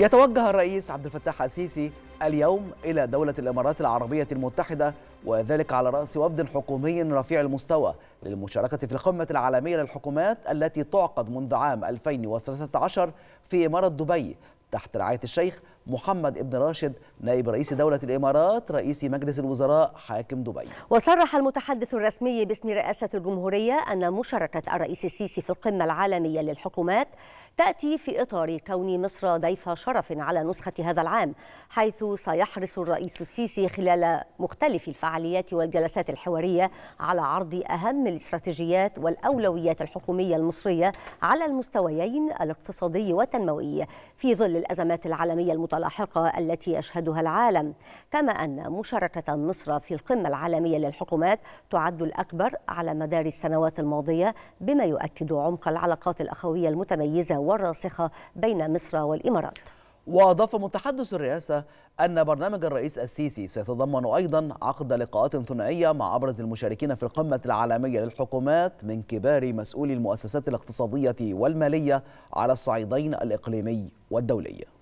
يتوجه الرئيس عبد الفتاح السيسي اليوم إلى دولة الإمارات العربية المتحدة وذلك على رأس وفد حكومي رفيع المستوى للمشاركة في القمة العالمية للحكومات التي تعقد منذ عام 2013 في إمارة دبي تحت رعاية الشيخ محمد ابن راشد نائب رئيس دولة الإمارات رئيس مجلس الوزراء حاكم دبي وصرح المتحدث الرسمي باسم رئاسة الجمهورية أن مشاركة الرئيس السيسي في القمة العالمية للحكومات تأتي في إطار كون مصر ضيف شرف على نسخة هذا العام حيث سيحرص الرئيس السيسي خلال مختلف الفعاليات والجلسات الحوارية على عرض أهم الاستراتيجيات والأولويات الحكومية المصرية على المستويين الاقتصادي والتنموي في ظل الأزمات العالمية المتوسطة اللاحقة التي يشهدها العالم كما أن مشاركة مصر في القمة العالمية للحكومات تعد الأكبر على مدار السنوات الماضية بما يؤكد عمق العلاقات الأخوية المتميزة والراسخة بين مصر والإمارات وأضاف متحدث الرئاسة أن برنامج الرئيس السيسي سيتضمن أيضا عقد لقاءات ثنائية مع أبرز المشاركين في القمة العالمية للحكومات من كبار مسؤولي المؤسسات الاقتصادية والمالية على الصعيدين الإقليمي والدولي